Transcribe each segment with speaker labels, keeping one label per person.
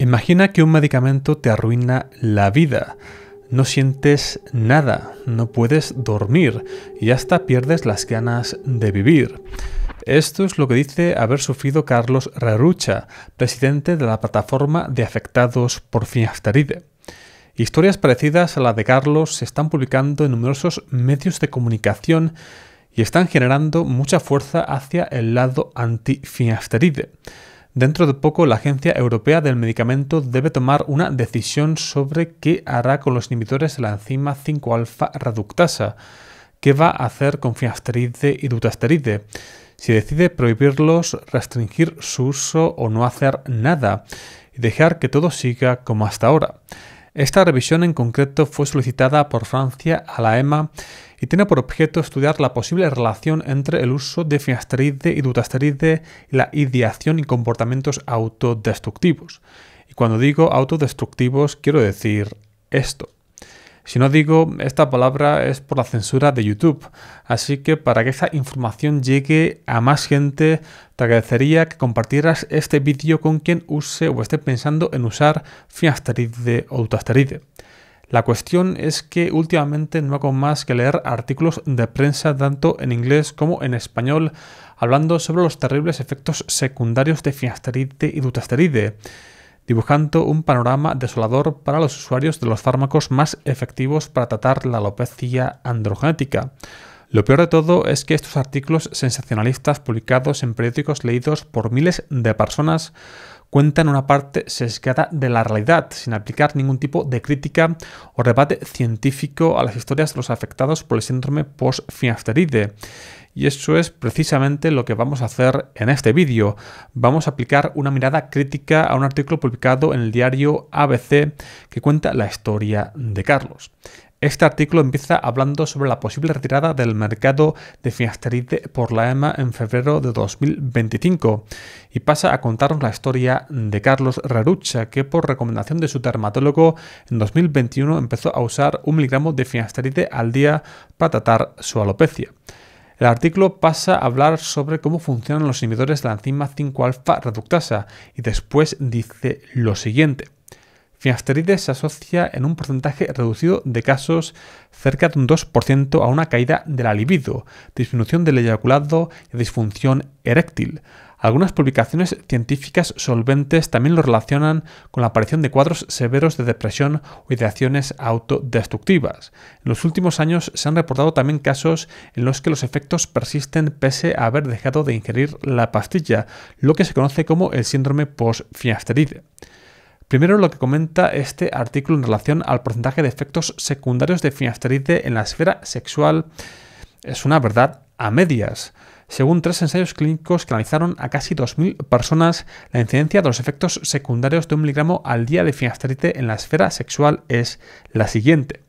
Speaker 1: Imagina que un medicamento te arruina la vida. No sientes nada, no puedes dormir y hasta pierdes las ganas de vivir. Esto es lo que dice haber sufrido Carlos Rarucha, presidente de la plataforma de afectados por finasteride. Historias parecidas a la de Carlos se están publicando en numerosos medios de comunicación y están generando mucha fuerza hacia el lado anti finasteride Dentro de poco, la Agencia Europea del Medicamento debe tomar una decisión sobre qué hará con los inhibidores de la enzima 5-alfa reductasa, qué va a hacer con finasteride y dutasteride, si decide prohibirlos, restringir su uso o no hacer nada y dejar que todo siga como hasta ahora. Esta revisión en concreto fue solicitada por Francia a la EMA y tiene por objeto estudiar la posible relación entre el uso de finasteride y dutasteride y la ideación y comportamientos autodestructivos. Y cuando digo autodestructivos quiero decir esto. Si no digo esta palabra es por la censura de YouTube. Así que para que esta información llegue a más gente, te agradecería que compartieras este vídeo con quien use o esté pensando en usar finasteride o dutasteride. La cuestión es que últimamente no hago más que leer artículos de prensa tanto en inglés como en español hablando sobre los terribles efectos secundarios de finasteride y dutasteride dibujando un panorama desolador para los usuarios de los fármacos más efectivos para tratar la alopecia androgenética. Lo peor de todo es que estos artículos sensacionalistas publicados en periódicos leídos por miles de personas cuentan una parte sesgada de la realidad, sin aplicar ningún tipo de crítica o rebate científico a las historias de los afectados por el síndrome post finasteride Y eso es precisamente lo que vamos a hacer en este vídeo. Vamos a aplicar una mirada crítica a un artículo publicado en el diario ABC que cuenta la historia de Carlos. Este artículo empieza hablando sobre la posible retirada del mercado de finasteride por la EMA en febrero de 2025 y pasa a contarnos la historia de Carlos Rarucha, que por recomendación de su dermatólogo en 2021 empezó a usar un miligramo de finasteride al día para tratar su alopecia. El artículo pasa a hablar sobre cómo funcionan los inhibidores de la enzima 5-alfa reductasa y después dice lo siguiente finasteride se asocia en un porcentaje reducido de casos, cerca de un 2%, a una caída de la libido, disminución del eyaculado y disfunción eréctil. Algunas publicaciones científicas solventes también lo relacionan con la aparición de cuadros severos de depresión o ideaciones autodestructivas. En los últimos años se han reportado también casos en los que los efectos persisten pese a haber dejado de ingerir la pastilla, lo que se conoce como el síndrome post Primero lo que comenta este artículo en relación al porcentaje de efectos secundarios de finasteride en la esfera sexual es una verdad a medias. Según tres ensayos clínicos que analizaron a casi 2.000 personas, la incidencia de los efectos secundarios de un miligramo al día de finasteride en la esfera sexual es la siguiente.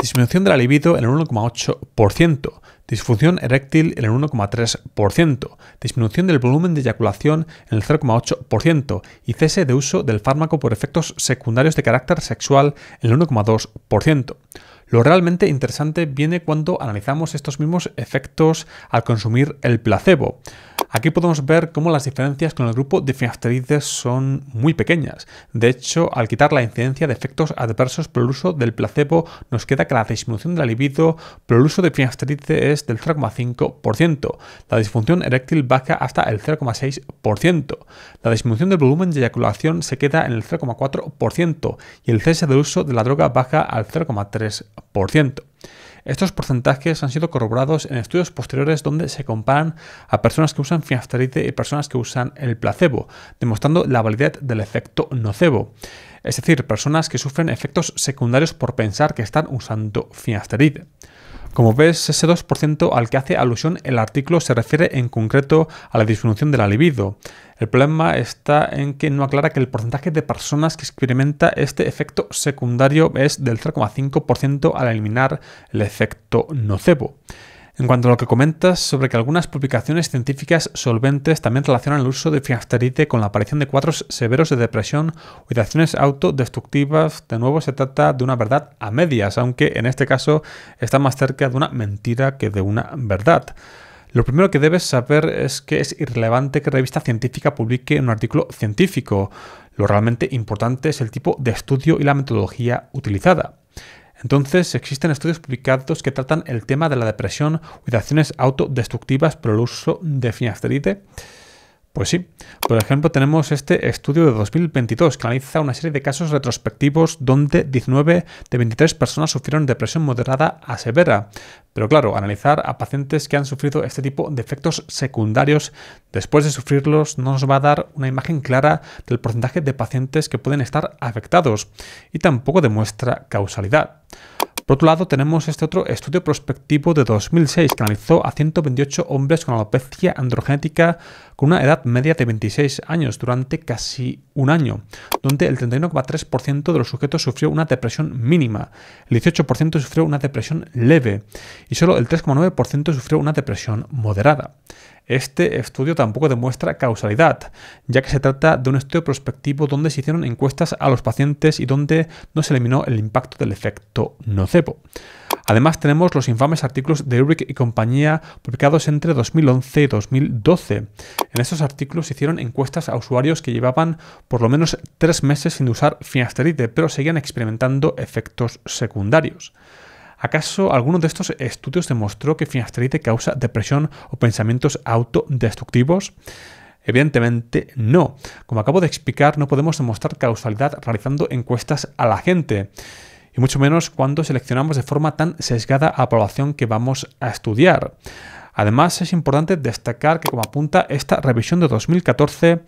Speaker 1: Disminución de la libido en el 1,8%, disfunción eréctil en el 1,3%, disminución del volumen de eyaculación en el 0,8% y cese de uso del fármaco por efectos secundarios de carácter sexual en el 1,2%. Lo realmente interesante viene cuando analizamos estos mismos efectos al consumir el placebo. Aquí podemos ver cómo las diferencias con el grupo de finasteride son muy pequeñas. De hecho, al quitar la incidencia de efectos adversos por el uso del placebo, nos queda que la disminución de la libido por el uso de finasteride es del 0,5%. La disfunción eréctil baja hasta el 0,6%. La disminución del volumen de eyaculación se queda en el 0,4% y el cese del uso de la droga baja al 0,3%. Estos porcentajes han sido corroborados en estudios posteriores donde se comparan a personas que usan finasteride y personas que usan el placebo, demostrando la validez del efecto nocebo. Es decir, personas que sufren efectos secundarios por pensar que están usando finasteride. Como ves, ese 2% al que hace alusión el artículo se refiere en concreto a la disminución de la libido. El problema está en que no aclara que el porcentaje de personas que experimenta este efecto secundario es del 0,5% al eliminar el efecto nocebo. En cuanto a lo que comentas sobre que algunas publicaciones científicas solventes también relacionan el uso de finasteride con la aparición de cuadros severos de depresión o de acciones autodestructivas, de nuevo se trata de una verdad a medias, aunque en este caso está más cerca de una mentira que de una verdad. Lo primero que debes saber es que es irrelevante que revista científica publique un artículo científico. Lo realmente importante es el tipo de estudio y la metodología utilizada. Entonces, existen estudios publicados que tratan el tema de la depresión de acciones autodestructivas por el uso de finasteride pues sí. Por ejemplo, tenemos este estudio de 2022 que analiza una serie de casos retrospectivos donde 19 de 23 personas sufrieron depresión moderada a severa. Pero claro, analizar a pacientes que han sufrido este tipo de efectos secundarios después de sufrirlos no nos va a dar una imagen clara del porcentaje de pacientes que pueden estar afectados y tampoco demuestra causalidad. Por otro lado, tenemos este otro estudio prospectivo de 2006 que analizó a 128 hombres con alopecia androgenética con una edad media de 26 años durante casi un año, donde el 31,3% de los sujetos sufrió una depresión mínima, el 18% sufrió una depresión leve y solo el 3,9% sufrió una depresión moderada. Este estudio tampoco demuestra causalidad, ya que se trata de un estudio prospectivo donde se hicieron encuestas a los pacientes y donde no se eliminó el impacto del efecto nocebo. Además tenemos los infames artículos de Ulrich y compañía publicados entre 2011 y 2012. En estos artículos se hicieron encuestas a usuarios que llevaban por lo menos tres meses sin usar finasteride, pero seguían experimentando efectos secundarios. ¿Acaso alguno de estos estudios demostró que finasteride causa depresión o pensamientos autodestructivos? Evidentemente no. Como acabo de explicar, no podemos demostrar causalidad realizando encuestas a la gente, y mucho menos cuando seleccionamos de forma tan sesgada a la población que vamos a estudiar. Además, es importante destacar que como apunta esta revisión de 2014,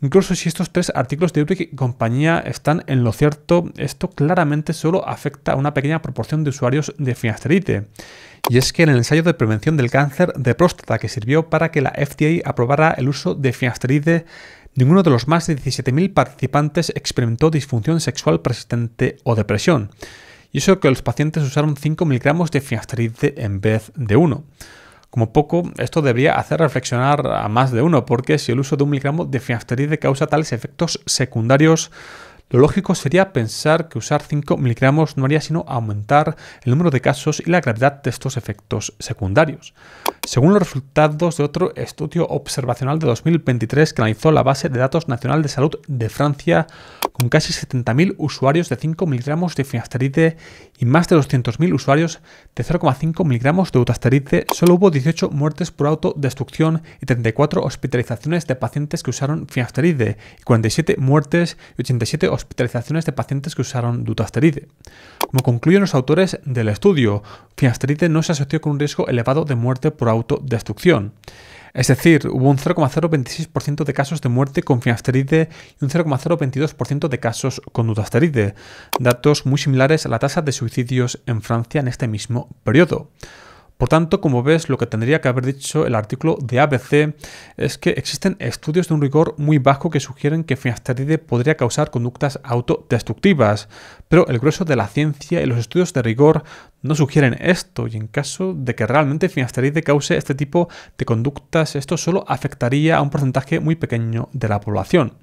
Speaker 1: incluso si estos tres artículos de Ulrich y compañía están en lo cierto, esto claramente solo afecta a una pequeña proporción de usuarios de finasteride. Y es que en el ensayo de prevención del cáncer de próstata que sirvió para que la FDA aprobara el uso de finasteride ninguno de los más de 17.000 participantes experimentó disfunción sexual persistente o depresión. Y eso que los pacientes usaron 5 miligramos de finasteride en vez de 1. Como poco, esto debería hacer reflexionar a más de uno, porque si el uso de un miligramo de finasteride causa tales efectos secundarios, lo lógico sería pensar que usar 5 miligramos no haría sino aumentar el número de casos y la gravedad de estos efectos secundarios. Según los resultados de otro estudio observacional de 2023 que analizó la base de datos nacional de salud de Francia, con casi 70.000 usuarios de 5 mg de finasteride y más de 200.000 usuarios de 0,5 mg de dutasteride, solo hubo 18 muertes por autodestrucción y 34 hospitalizaciones de pacientes que usaron finasteride, y 47 muertes y 87 hospitalizaciones de pacientes que usaron dutasteride. Como concluyen los autores del estudio, finasteride no se asoció con un riesgo elevado de muerte por autodestrucción. Es decir, hubo un 0,026% de casos de muerte con finasteride y un 0,022% de casos con dutasteride, datos muy similares a la tasa de suicidios en Francia en este mismo periodo. Por tanto, como ves, lo que tendría que haber dicho el artículo de ABC es que existen estudios de un rigor muy bajo que sugieren que finasteride podría causar conductas autodestructivas, pero el grueso de la ciencia y los estudios de rigor no sugieren esto, y en caso de que realmente finasteride cause este tipo de conductas, esto solo afectaría a un porcentaje muy pequeño de la población.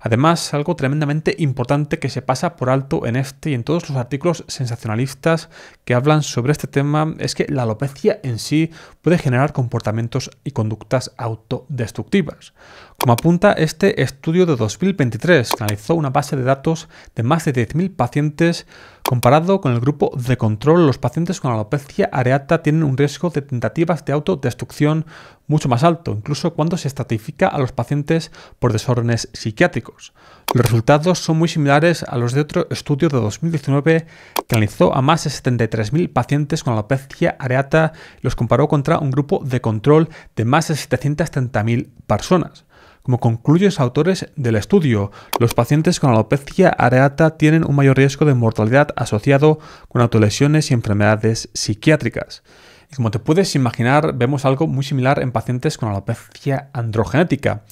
Speaker 1: Además, algo tremendamente importante que se pasa por alto en este y en todos los artículos sensacionalistas que hablan sobre este tema es que la alopecia en sí puede generar comportamientos y conductas autodestructivas. Como apunta este estudio de 2023, que analizó una base de datos de más de 10.000 pacientes Comparado con el grupo de control, los pacientes con alopecia areata tienen un riesgo de tentativas de autodestrucción mucho más alto, incluso cuando se estratifica a los pacientes por desórdenes psiquiátricos. Los resultados son muy similares a los de otro estudio de 2019 que analizó a más de 73.000 pacientes con alopecia areata y los comparó contra un grupo de control de más de 730.000 personas. Como concluyen los autores del estudio, los pacientes con alopecia areata tienen un mayor riesgo de mortalidad asociado con autolesiones y enfermedades psiquiátricas. Y como te puedes imaginar, vemos algo muy similar en pacientes con alopecia androgenética.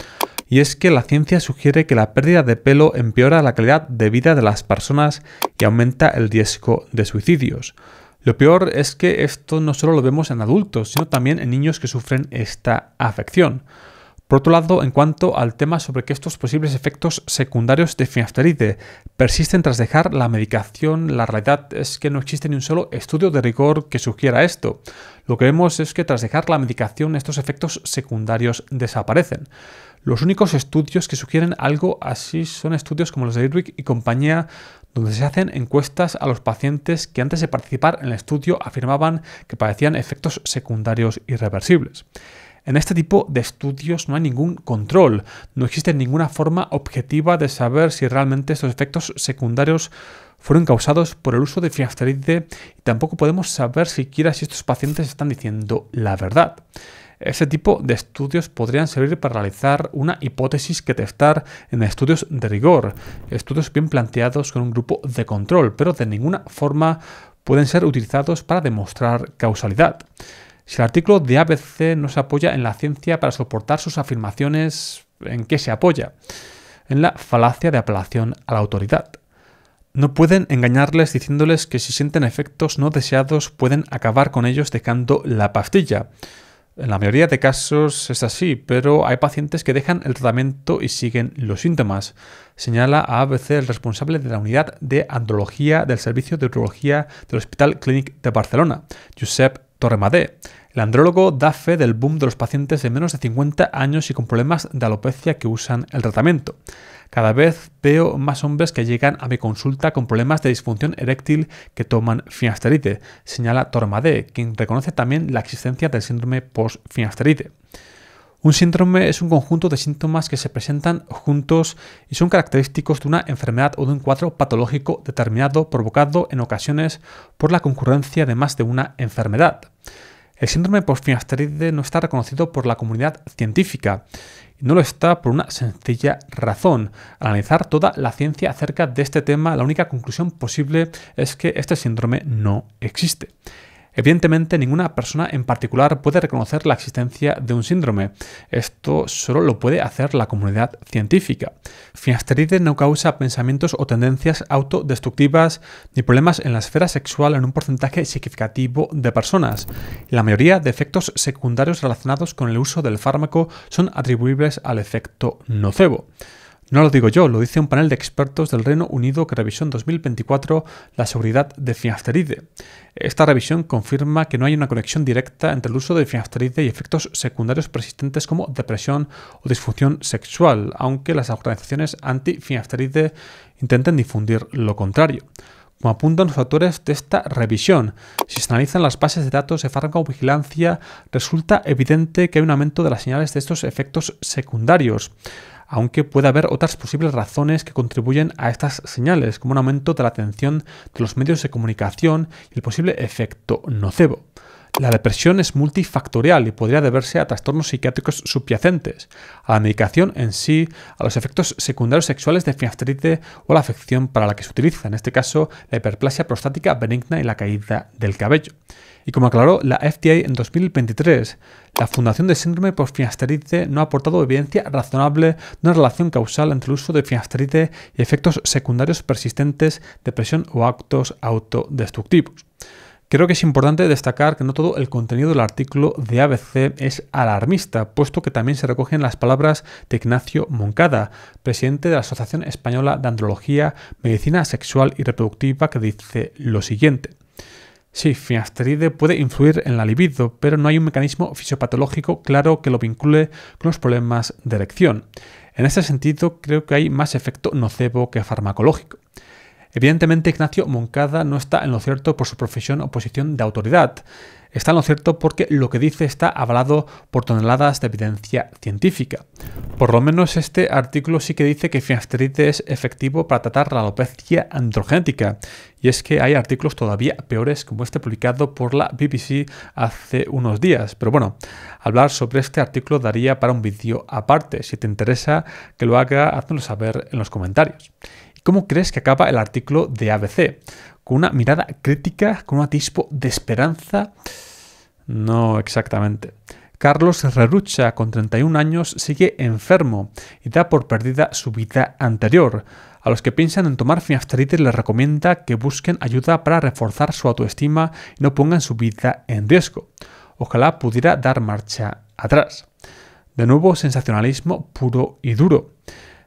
Speaker 1: Y es que la ciencia sugiere que la pérdida de pelo empeora la calidad de vida de las personas y aumenta el riesgo de suicidios. Lo peor es que esto no solo lo vemos en adultos, sino también en niños que sufren esta afección. Por otro lado, en cuanto al tema sobre que estos posibles efectos secundarios de finasteride persisten tras dejar la medicación, la realidad es que no existe ni un solo estudio de rigor que sugiera esto. Lo que vemos es que tras dejar la medicación estos efectos secundarios desaparecen. Los únicos estudios que sugieren algo así son estudios como los de Irwick y compañía, donde se hacen encuestas a los pacientes que antes de participar en el estudio afirmaban que padecían efectos secundarios irreversibles. En este tipo de estudios no hay ningún control, no existe ninguna forma objetiva de saber si realmente estos efectos secundarios fueron causados por el uso de finasteride y tampoco podemos saber siquiera si estos pacientes están diciendo la verdad. Este tipo de estudios podrían servir para realizar una hipótesis que testar en estudios de rigor, estudios bien planteados con un grupo de control, pero de ninguna forma pueden ser utilizados para demostrar causalidad. Si el artículo de ABC no se apoya en la ciencia para soportar sus afirmaciones, ¿en qué se apoya? En la falacia de apelación a la autoridad. No pueden engañarles diciéndoles que si sienten efectos no deseados pueden acabar con ellos dejando la pastilla. En la mayoría de casos es así, pero hay pacientes que dejan el tratamiento y siguen los síntomas, señala a ABC el responsable de la unidad de andrología del Servicio de Urología del Hospital Clínic de Barcelona, Josep Torremadé. El andrólogo da fe del boom de los pacientes de menos de 50 años y con problemas de alopecia que usan el tratamiento. Cada vez veo más hombres que llegan a mi consulta con problemas de disfunción eréctil que toman finasteride, señala Torremadé, quien reconoce también la existencia del síndrome post un síndrome es un conjunto de síntomas que se presentan juntos y son característicos de una enfermedad o de un cuadro patológico determinado provocado en ocasiones por la concurrencia de más de una enfermedad. El síndrome finasteride no está reconocido por la comunidad científica y no lo está por una sencilla razón. Al analizar toda la ciencia acerca de este tema, la única conclusión posible es que este síndrome no existe. Evidentemente, ninguna persona en particular puede reconocer la existencia de un síndrome. Esto solo lo puede hacer la comunidad científica. Finasteride no causa pensamientos o tendencias autodestructivas ni problemas en la esfera sexual en un porcentaje significativo de personas. La mayoría de efectos secundarios relacionados con el uso del fármaco son atribuibles al efecto nocebo. No lo digo yo, lo dice un panel de expertos del Reino Unido que revisó en 2024 la seguridad de finasteride. Esta revisión confirma que no hay una conexión directa entre el uso de finasteride y efectos secundarios persistentes como depresión o disfunción sexual, aunque las organizaciones anti-finasteride intenten difundir lo contrario. Como apuntan los autores de esta revisión, si se analizan las bases de datos de farmacovigilancia, resulta evidente que hay un aumento de las señales de estos efectos secundarios aunque puede haber otras posibles razones que contribuyen a estas señales, como un aumento de la atención de los medios de comunicación y el posible efecto nocebo. La depresión es multifactorial y podría deberse a trastornos psiquiátricos subyacentes, a la medicación en sí, a los efectos secundarios sexuales de finasteride o la afección para la que se utiliza, en este caso la hiperplasia prostática benigna y la caída del cabello. Y como aclaró la FDA en 2023, la Fundación de Síndrome por fiasterite no ha aportado evidencia razonable de una relación causal entre el uso de finasteride y efectos secundarios persistentes, depresión o actos autodestructivos. Creo que es importante destacar que no todo el contenido del artículo de ABC es alarmista, puesto que también se recogen las palabras de Ignacio Moncada, presidente de la Asociación Española de Andrología, Medicina Sexual y Reproductiva, que dice lo siguiente. Sí, finasteride puede influir en la libido, pero no hay un mecanismo fisiopatológico claro que lo vincule con los problemas de erección. En este sentido, creo que hay más efecto nocebo que farmacológico. Evidentemente, Ignacio Moncada no está en lo cierto por su profesión o posición de autoridad. Está en lo cierto porque lo que dice está avalado por toneladas de evidencia científica. Por lo menos este artículo sí que dice que finasteride es efectivo para tratar la alopecia androgénica. Y es que hay artículos todavía peores como este publicado por la BBC hace unos días. Pero bueno, hablar sobre este artículo daría para un vídeo aparte. Si te interesa que lo haga, házmelo saber en los comentarios. ¿Cómo crees que acaba el artículo de ABC? Con una mirada crítica, con un atisbo de esperanza. No exactamente. Carlos Rerucha, con 31 años, sigue enfermo y da por perdida su vida anterior. A los que piensan en tomar finasteride les recomienda que busquen ayuda para reforzar su autoestima y no pongan su vida en riesgo. Ojalá pudiera dar marcha atrás. De nuevo, sensacionalismo puro y duro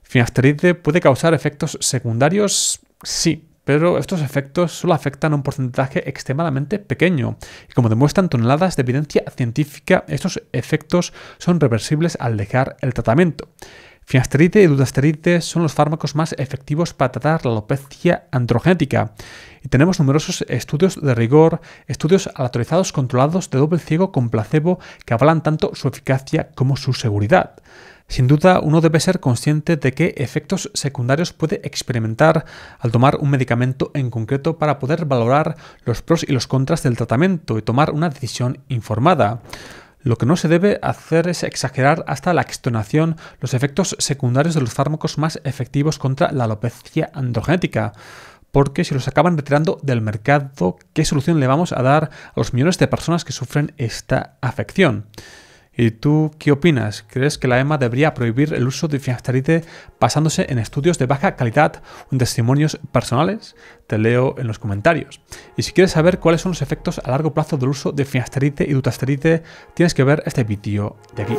Speaker 1: finasteride puede causar efectos secundarios, sí, pero estos efectos solo afectan a un porcentaje extremadamente pequeño. Y como demuestran toneladas de evidencia científica, estos efectos son reversibles al dejar el tratamiento. Finasteride y dutasteride son los fármacos más efectivos para tratar la alopecia androgenética. Y tenemos numerosos estudios de rigor, estudios alatorizados controlados de doble ciego con placebo que avalan tanto su eficacia como su seguridad. Sin duda, uno debe ser consciente de qué efectos secundarios puede experimentar al tomar un medicamento en concreto para poder valorar los pros y los contras del tratamiento y tomar una decisión informada. Lo que no se debe hacer es exagerar hasta la extonación los efectos secundarios de los fármacos más efectivos contra la alopecia androgenética porque si los acaban retirando del mercado, ¿qué solución le vamos a dar a los millones de personas que sufren esta afección? ¿Y tú qué opinas? ¿Crees que la EMA debería prohibir el uso de finasteride basándose en estudios de baja calidad o en testimonios personales? Te leo en los comentarios. Y si quieres saber cuáles son los efectos a largo plazo del uso de finasteride y dutasteride, tienes que ver este vídeo de aquí.